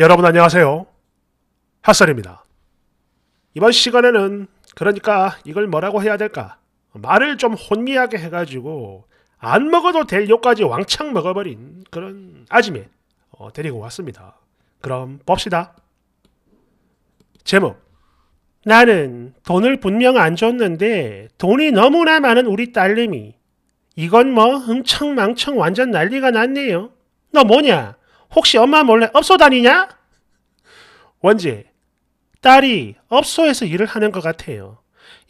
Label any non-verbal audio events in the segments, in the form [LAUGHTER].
여러분 안녕하세요. 핫설입니다. 이번 시간에는 그러니까 이걸 뭐라고 해야 될까? 말을 좀 혼미하게 해가지고 안 먹어도 될 욕까지 왕창 먹어버린 그런 아지매 어, 데리고 왔습니다. 그럼 봅시다. 제목 나는 돈을 분명 안 줬는데 돈이 너무나 많은 우리 딸내미 이건 뭐 흥청망청 완전 난리가 났네요. 너 뭐냐? 혹시 엄마 몰래 업소 다니냐? 원지, 딸이 업소에서 일을 하는 것 같아요.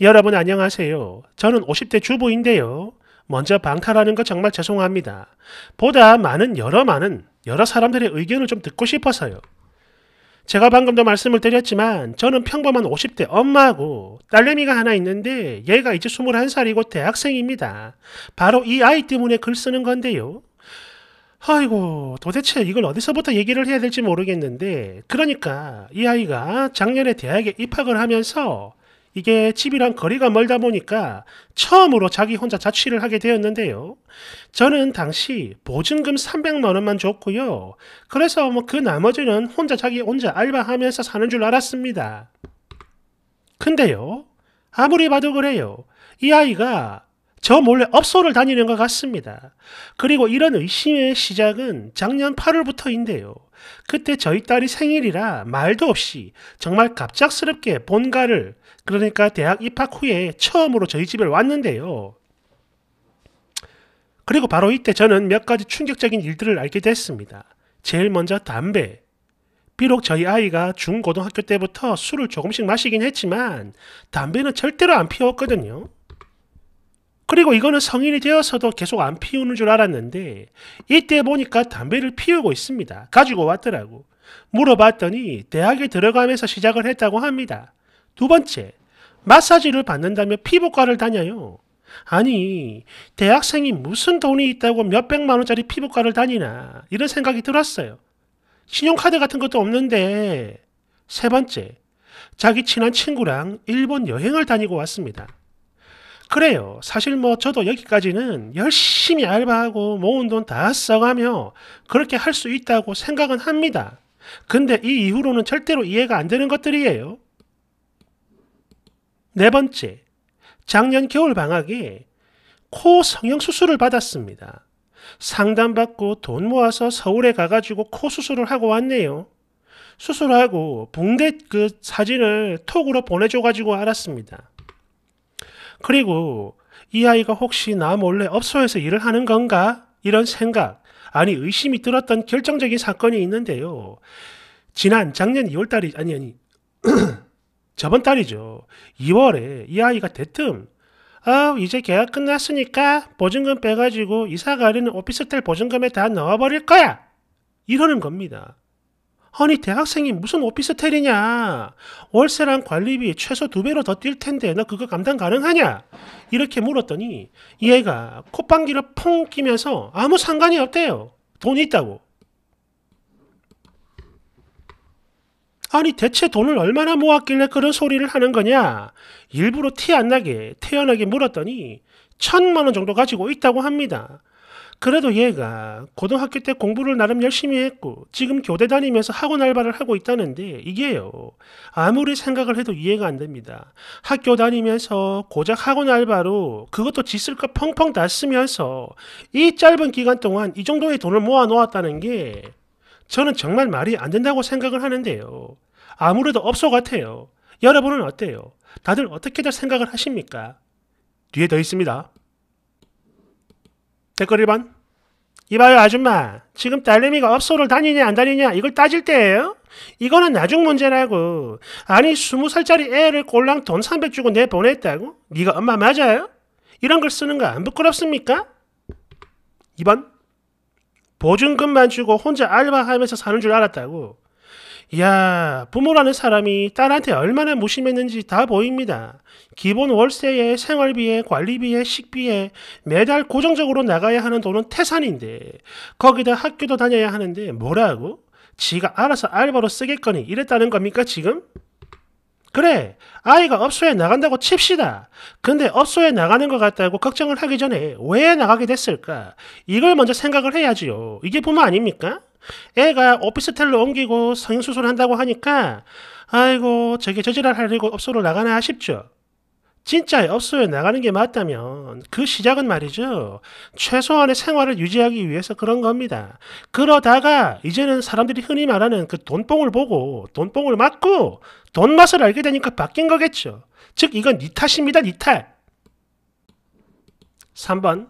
여러분 안녕하세요. 저는 50대 주부인데요. 먼저 방탈하는 거 정말 죄송합니다. 보다 많은 여러 많은 여러 사람들의 의견을 좀 듣고 싶어서요. 제가 방금도 말씀을 드렸지만 저는 평범한 50대 엄마고 딸내미가 하나 있는데 얘가 이제 21살이고 대학생입니다. 바로 이 아이 때문에 글 쓰는 건데요. 아이고, 도대체 이걸 어디서부터 얘기를 해야 될지 모르겠는데, 그러니까 이 아이가 작년에 대학에 입학을 하면서 이게 집이랑 거리가 멀다 보니까 처음으로 자기 혼자 자취를 하게 되었는데요. 저는 당시 보증금 300만 원만 줬고요. 그래서 뭐 그 나머지는 혼자 자기 혼자 알바하면서 사는 줄 알았습니다. 근데요. 아무리 봐도 그래요. 이 아이가 저 몰래 업소를 다니는 것 같습니다. 그리고 이런 의심의 시작은 작년 8월부터인데요. 그때 저희 딸이 생일이라 말도 없이 정말 갑작스럽게 본가를 그러니까 대학 입학 후에 처음으로 저희 집에 왔는데요. 그리고 바로 이때 저는 몇 가지 충격적인 일들을 알게 됐습니다. 제일 먼저 담배. 비록 저희 아이가 중고등학교 때부터 술을 조금씩 마시긴 했지만 담배는 절대로 안 피웠거든요. 그리고 이거는 성인이 되어서도 계속 안 피우는 줄 알았는데 이때 보니까 담배를 피우고 있습니다. 가지고 왔더라고. 물어봤더니 대학에 들어가면서 시작을 했다고 합니다. 두 번째, 마사지를 받는다며 피부과를 다녀요. 아니, 대학생이 무슨 돈이 있다고 몇백만 원짜리 피부과를 다니나 이런 생각이 들었어요. 신용카드 같은 것도 없는데 세 번째, 자기 친한 친구랑 일본 여행을 다니고 왔습니다. 그래요. 사실 뭐 저도 여기까지는 열심히 알바하고 모은 돈 다 써가며 그렇게 할 수 있다고 생각은 합니다. 근데 이 이후로는 절대로 이해가 안 되는 것들이에요. 네 번째, 작년 겨울 방학에 코 성형 수술을 받았습니다. 상담받고 돈 모아서 서울에 가가지고 코 수술을 하고 왔네요. 수술하고 붕대 그 사진을 톡으로 보내줘가지고 알았습니다. 그리고 이 아이가 혹시 나 몰래 업소에서 일을 하는 건가? 이런 생각, 아니 의심이 들었던 결정적인 사건이 있는데요. 지난 작년 2월달이 아니 아니 [CLEARS THROAT] 저번 달이죠. 2월에 이 아이가 대뜸 아 이제 계약 끝났으니까 보증금 빼가지고 이사 가려는 오피스텔 보증금에 다 넣어버릴 거야 이러는 겁니다. 아니 대학생이 무슨 오피스텔이냐 월세랑 관리비 최소 두 배로 더 뛸 텐데 너 그거 감당 가능하냐 이렇게 물었더니 얘가 콧방귀를 펑 끼면서 아무 상관이 없대요 돈이 있다고 아니 대체 돈을 얼마나 모았길래 그런 소리를 하는 거냐 일부러 티 안 나게 태연하게 물었더니 천만 원 정도 가지고 있다고 합니다 그래도 얘가 고등학교 때 공부를 나름 열심히 했고 지금 교대 다니면서 학원 알바를 하고 있다는데 이게요. 아무리 생각을 해도 이해가 안 됩니다. 학교 다니면서 고작 학원 알바로 그것도 짓을 까 펑펑 다 쓰면서 이 짧은 기간 동안 이 정도의 돈을 모아 놓았다는 게 저는 정말 말이 안 된다고 생각을 하는데요. 아무래도 업소 같아요. 여러분은 어때요? 다들 어떻게들 생각을 하십니까? 뒤에 더 있습니다. 댓글 1번. 이봐요 아줌마 지금 딸내미가 업소를 다니냐 안 다니냐 이걸 따질 때예요? 이거는 나중 문제라고 아니 스무 살짜리 애를 꼴랑 돈 300 주고 내보냈다고? 네가 엄마 맞아요? 이런 걸 쓰는 거 안 부끄럽습니까? 2번 보증금만 주고 혼자 알바하면서 사는 줄 알았다고 야, 부모라는 사람이 딸한테 얼마나 무심했는지 다 보입니다. 기본 월세에 생활비에 관리비에 식비에 매달 고정적으로 나가야 하는 돈은 태산인데 거기다 학교도 다녀야 하는데 뭐라고? 지가 알아서 알바로 쓰겠거니 이랬다는 겁니까 지금? 그래, 아이가 업소에 나간다고 칩시다. 근데 업소에 나가는 것 같다고 걱정을 하기 전에 왜 나가게 됐을까? 이걸 먼저 생각을 해야지요. 이게 부모 아닙니까? 애가 오피스텔로 옮기고 성형수술한다고 을 하니까, 아이고, 저게 저지랄 하려고 업소를 나가나 싶죠. 진짜 업소에 나가는 게 맞다면 그 시작은 말이죠. 최소한의 생활을 유지하기 위해서 그런 겁니다. 그러다가 이제는 사람들이 흔히 말하는 그 돈뽕을 보고 돈뽕을 맞고 돈 맛을 알게 되니까 바뀐 거겠죠. 즉 이건 니 탓입니다. 니 탓. 3번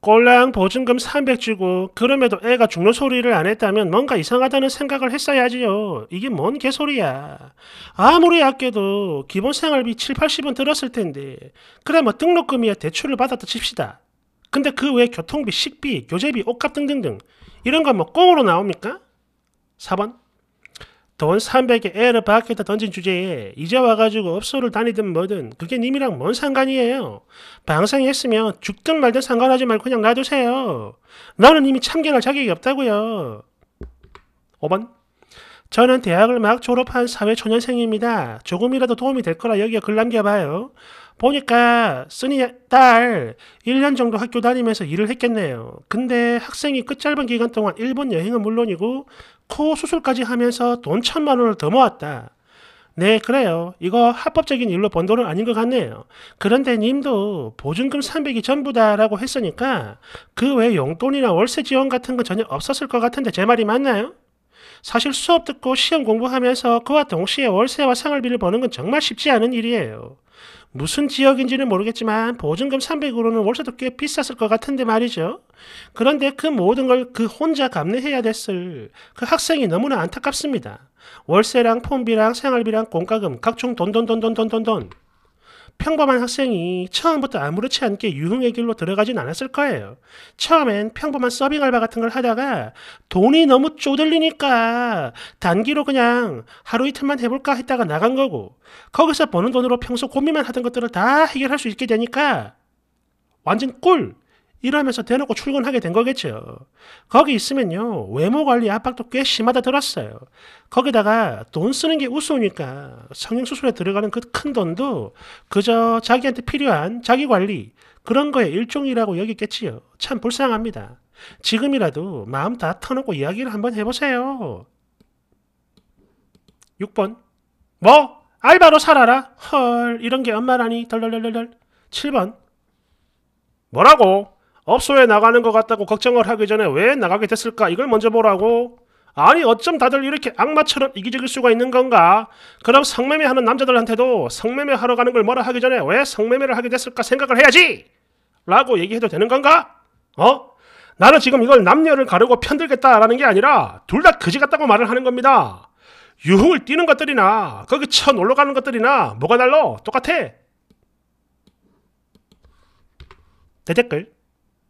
꼴랑 보증금 300 주고 그럼에도 애가 죽는 소리를 안 했다면 뭔가 이상하다는 생각을 했어야지요. 이게 뭔 개소리야. 아무리 아껴도 기본 생활비 7, 80은 들었을 텐데 그래 뭐 등록금이야 대출을 받았다 칩시다. 근데 그 외 교통비, 식비, 교재비, 옷값 등등등 이런 건뭐 꽁으로 나옵니까? 4번 돈 300에 애를 밖에다 던진 주제에 이제 와가지고 업소를 다니든 뭐든 그게 님이랑 뭔 상관이에요. 방생했으면 죽든 말든 상관하지 말고 그냥 놔두세요. 나는 이미 참견할 자격이 없다고요. 5번 저는 대학을 막 졸업한 사회초년생입니다. 조금이라도 도움이 될 거라 여기에 글 남겨봐요. 보니까 쓰니 딸 1년 정도 학교 다니면서 일을 했겠네요. 근데 학생이 끝 짧은 기간 동안 일본 여행은 물론이고 코 수술까지 하면서 돈 천만 원을 더 모았다. 네, 그래요. 이거 합법적인 일로 번 돈은 아닌 것 같네요. 그런데 님도 보증금 300이 전부다라고 했으니까 그 외 용돈이나 월세 지원 같은 건 전혀 없었을 것 같은데 제 말이 맞나요? 사실 수업 듣고 시험 공부하면서 그와 동시에 월세와 생활비를 버는 건 정말 쉽지 않은 일이에요. 무슨 지역인지는 모르겠지만 보증금 300으로는 월세도 꽤 비쌌을 것 같은데 말이죠. 그런데 그 모든 걸 그 혼자 감내해야 됐을 그 학생이 너무나 안타깝습니다. 월세랑 폰비랑 생활비랑 공과금 각종 돈돈돈돈돈돈돈 평범한 학생이 처음부터 아무렇지 않게 유흥의 길로 들어가진 않았을 거예요. 처음엔 평범한 서빙 알바 같은 걸 하다가 돈이 너무 쪼들리니까 단기로 그냥 하루 이틀만 해볼까 했다가 나간 거고 거기서 버는 돈으로 평소 고민만 하던 것들을 다 해결할 수 있게 되니까 완전 꿀! 이러면서 대놓고 출근하게 된 거겠죠. 거기 있으면요, 외모 관리 압박도 꽤 심하다 들었어요. 거기다가 돈 쓰는 게우스우니까 성형수술에 들어가는 그 큰 돈도 그저 자기한테 필요한 자기 관리, 그런 거에 일종이라고 여기겠지요. 참 불쌍합니다. 지금이라도 마음 다 터놓고 이야기를 한번 해보세요. 6번. 뭐? 알바로 살아라? 헐, 이런 게 엄마라니. 덜덜덜덜. 7번. 뭐라고? 업소에 나가는 것 같다고 걱정을 하기 전에 왜 나가게 됐을까? 이걸 먼저 보라고. 아니 어쩜 다들 이렇게 악마처럼 이기적일 수가 있는 건가? 그럼 성매매 하는 남자들한테도 성매매 하러 가는 걸 뭐라 하기 전에 왜 성매매를 하게 됐을까 생각을 해야지! 라고 얘기해도 되는 건가? 어? 나는 지금 이걸 남녀를 가르고 편들겠다라는 게 아니라 둘 다 그지 같다고 말을 하는 겁니다. 유흥을 뛰는 것들이나 거기 쳐 놀러 가는 것들이나 뭐가 달라? 똑같아. 대댓글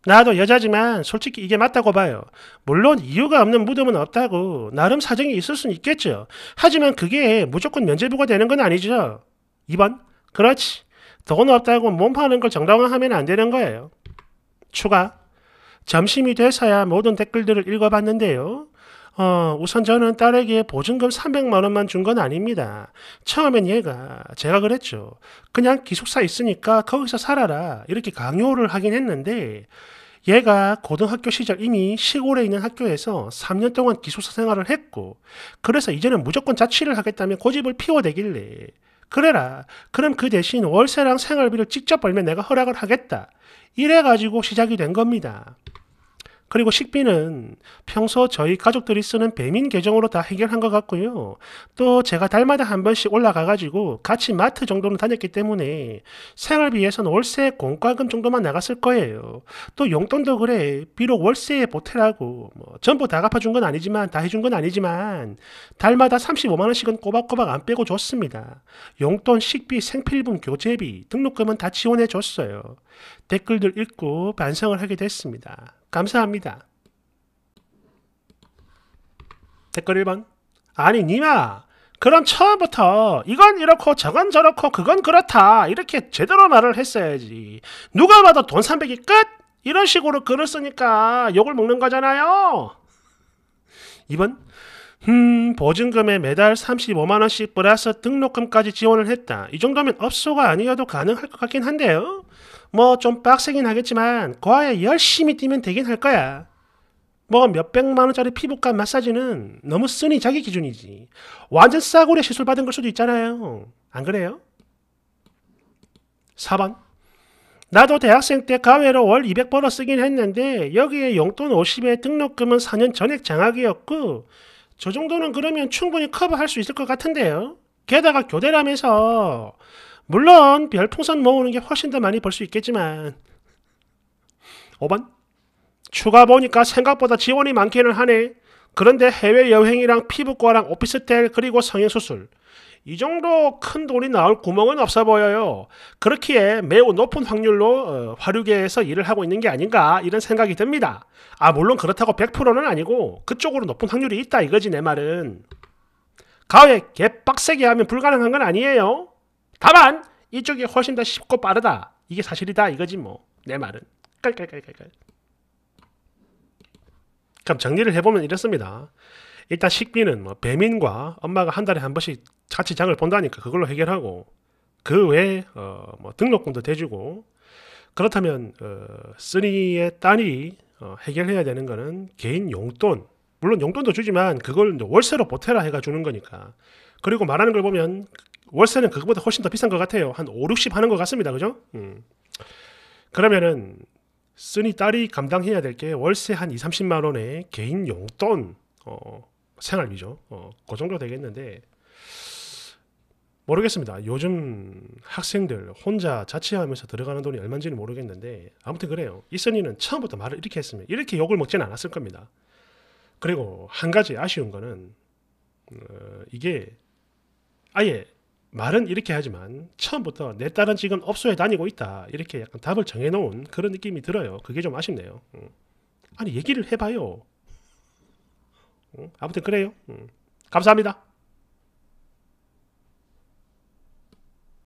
나도 여자지만 솔직히 이게 맞다고 봐요. 물론 이유가 없는 무덤은 없다고 나름 사정이 있을 수는 있겠죠. 하지만 그게 무조건 면죄부가 되는 건 아니죠. 2번 그렇지. 돈 없다고 몸 파는 걸 정당화하면 안 되는 거예요. 추가 점심이 돼서야 모든 댓글들을 읽어봤는데요. 어, 우선 저는 딸에게 보증금 300만 원만 준 건 아닙니다. 처음엔 얘가 제가 그랬죠. 그냥 기숙사 있으니까 거기서 살아라 이렇게 강요를 하긴 했는데 얘가 고등학교 시절 이미 시골에 있는 학교에서 3년 동안 기숙사 생활을 했고 그래서 이제는 무조건 자취를 하겠다며 고집을 피워대길래 그래라 그럼 그 대신 월세랑 생활비를 직접 벌면 내가 허락을 하겠다 이래가지고 시작이 된 겁니다. 그리고 식비는 평소 저희 가족들이 쓰는 배민 계정으로 다 해결한 것 같고요. 또 제가 달마다 한 번씩 올라가가지고 같이 마트 정도는 다녔기 때문에 생활비에서는 월세 공과금 정도만 나갔을 거예요. 또 용돈도 그래. 비록 월세에 보태라고 뭐 전부 다 갚아준 건 아니지만 다 해준 건 아니지만 달마다 35만원씩은 꼬박꼬박 안 빼고 줬습니다. 용돈, 식비, 생필품, 교재비, 등록금은 다 지원해 줬어요. 댓글들 읽고 반성을 하게 됐습니다. 감사합니다. 댓글 1번 아니 니마 그럼 처음부터 이건 이렇고 저건 저렇고 그건 그렇다 이렇게 제대로 말을 했어야지 누가 봐도 돈 300이 끝? 이런 식으로 글을 쓰니까 욕을 먹는 거잖아요 2번 음 보증금에 매달 35만원씩 플러스 등록금까지 지원을 했다 이 정도면 업소가 아니어도 가능할 것 같긴 한데요 뭐좀 빡세긴 하겠지만 과외 열심히 뛰면 되긴 할 거야. 뭐 몇백만 원짜리 피부과 마사지는 너무 쓰니 자기 기준이지. 완전 싸구려 시술 받은 걸 수도 있잖아요. 안 그래요? 4번. 나도 대학생 때과외로월 200벌어 쓰긴 했는데 여기에 용돈 50에 등록금은 4년 전액 장학이었고 저 정도는 그러면 충분히 커버할 수 있을 것 같은데요. 게다가 교대라면서 물론 별풍선 모으는 게 훨씬 더 많이 벌 수 있겠지만 5번 추가 보니까 생각보다 지원이 많기는 하네. 그런데 해외여행이랑 피부과랑 오피스텔 그리고 성형수술 이 정도 큰 돈이 나올 구멍은 없어 보여요. 그렇기에 매우 높은 확률로 어, 화류계에서 일을 하고 있는 게 아닌가 이런 생각이 듭니다. 아 물론 그렇다고 100%는 아니고 그쪽으로 높은 확률이 있다 이거지 내 말은. 가외 개빡세게 하면 불가능한 건 아니에요. 다만 이쪽이 훨씬 더 쉽고 빠르다. 이게 사실이다 이거지 뭐내 말은. 깔깔깔깔깔. 그럼 정리를 해보면 이렇습니다. 일단 식비는 뭐 배민과 엄마가 한 달에 한 번씩 같이 장을 본다니까 그걸로 해결하고 그 외에 어뭐 등록금도 대주고 그렇다면 어 쓰니의 딸이 어 해결해야 되는 거는 개인 용돈 물론 용돈도 주지만 그걸 월세로 보태라 해가 주는 거니까 그리고 말하는 걸 보면 월세는 그것보다 훨씬 더 비싼 것 같아요. 한 5, 60 하는 것 같습니다. 그죠? 음. 그러면은 쓰니 딸이 감당해야 될 게 월세 한 2, 30만 원에 개인 용돈 어, 생활비죠. 어, 그 정도 되겠는데 모르겠습니다. 요즘 학생들 혼자 자취하면서 들어가는 돈이 얼마인지는 모르겠는데 아무튼 그래요. 이선희는 처음부터 말을 이렇게 했으면 이렇게 욕을 먹지는 않았을 겁니다. 그리고 한 가지 아쉬운 거는 어, 이게 아예 말은 이렇게 하지만 처음부터 내 딸은 지금 업소에 다니고 있다 이렇게 약간 답을 정해놓은 그런 느낌이 들어요. 그게 좀 아쉽네요. 음. 아니 얘기를 해봐요. 음, 아무튼 그래요. 음. 감사합니다.